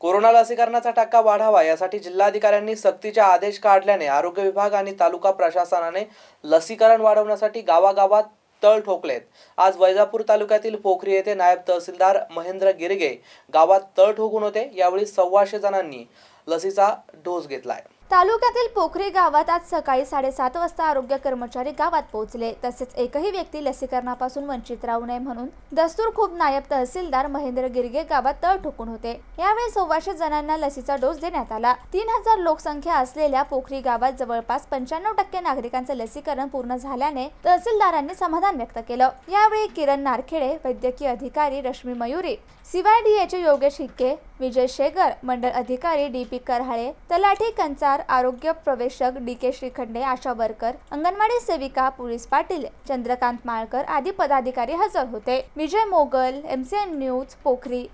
corona लसीकरणाचा टक्का वाढावा यासाठी जिल्हाधिकाऱ्यांनी सक्तीचे आदेश काढल्याने आरोग्य विभाग आणि तालुका प्रशासनाने लसीकरण वाढवण्यासाठी गावागावात तळ ठोकलेत आज वैजापूर तालुक्यातील पोखरी येथे नायब तहसीलदार महेंद्र गिरगे गावात तळ ठोकून होते यावेळी सव्वाशे जणांनी लसीचा डोस आहे तालुक्यातील पोखरी गावात आज सकाळी साडेसात वाजता आरोग्य कर्मचारी गावात पोहोचले तसेच एकही व्यक्ती लसीकरणापासून वंचित राहू नये म्हणून दस्तूर खूप नायब तहसीलदार महेंद्र गिरगे गावात तळ ठोकून होते यावेळी सव्वाशे जणांना लसीचा डोस देण्यात आला तीन हजार लोकसंख्या असलेल्या पोखरी गावात जवळपास पंच्याण्णव टक्के नागरिकांचं लसीकरण पूर्ण झाल्याने तहसीलदारांनी समाधान व्यक्त केलं यावेळी किरण नारखेडे वैद्यकीय अधिकारी रश्मी मयुरी सीवायडीएचे योगेश हिक्के विजय शेगर मंडल अधिकारी डी पी करहाळे तलाठी कंचार आरोग्य प्रवेशक D K Shrikhande ASHA worker anganwadi सेविका पोलीस पाटील चंद्रकांत माळकर आदी पदाधिकारी हजर होते विजय मोगल एम न्यूज पोखरी